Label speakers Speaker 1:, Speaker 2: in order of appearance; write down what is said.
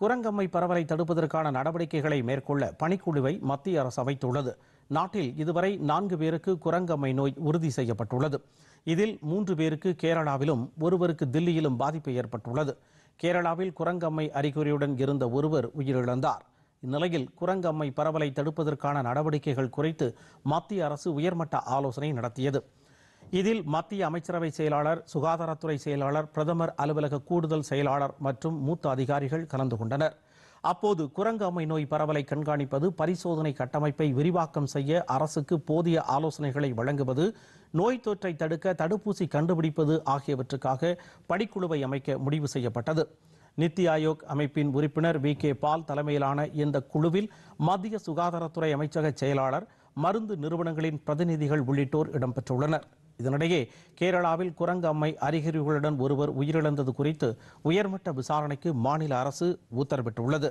Speaker 1: குரங்கம்மை பரவலை தடுப்பதற்கான நடவடிக்கைகளை மேற்கொள்ள பணிக்குழுவை மத்திய அரசு அமைத்துள்ளது நாட்டில் இதுவரை நான்கு பேருக்கு குரங்கம்மை நோய் உறுதி செய்யப்பட்டுள்ளது இதில் மூன்று பேருக்கு கேரளாவிலும் ஒருவருக்கு தில்லியிலும் பாதிப்பு ஏற்பட்டுள்ளது கேரளாவில் குரங்கம்மை அறிகுறியுடன் இருந்த ஒருவர் உயிரிழந்தார் இந்நிலையில் குரங்கம்மை பரவலை தடுப்பதற்கான நடவடிக்கைகள் குறித்து மத்திய அரசு உயர்மட்ட ஆலோசனை நடத்தியது இதில் மத்திய அமைச்சரவை செயலாளர் சுகாதாரத்துறை செயலாளர் பிரதமர் அலுவலக கூடுதல் செயலாளர் மற்றும் மூத்த அதிகாரிகள் கலந்து கொண்டனர் அப்போது குரங்கு அம்மை நோய் பரவலை கண்காணிப்பது பரிசோதனை கட்டமைப்பை விரிவாக்கம் செய்ய அரசுக்கு போதிய ஆலோசனைகளை வழங்குவது நோய் தொற்றை தடுக்க தடுப்பூசி கண்டுபிடிப்பது ஆகியவற்றுக்காக படிக்குழுவை அமைக்க முடிவு செய்யப்பட்டது நித்தி ஆயோக் அமைப்பின் உறுப்பினர் வி கே பால் தலைமையிலான இந்த குழுவில் மத்திய சுகாதாரத்துறை அமைச்சக செயலாளர் மருந்து நிறுவனங்களின் பிரதிநிதிகள் உள்ளிட்டோர் இடம்பெற்றுள்ளனர் இதனிடையே கேரளாவில் குரங்கு அம்மை அறிகுறிகளுடன் ஒருவர் உயிரிழந்தது குறித்து உயர்மட்ட விசாரணைக்கு மாநில அரசு உத்தரவிட்டுள்ளது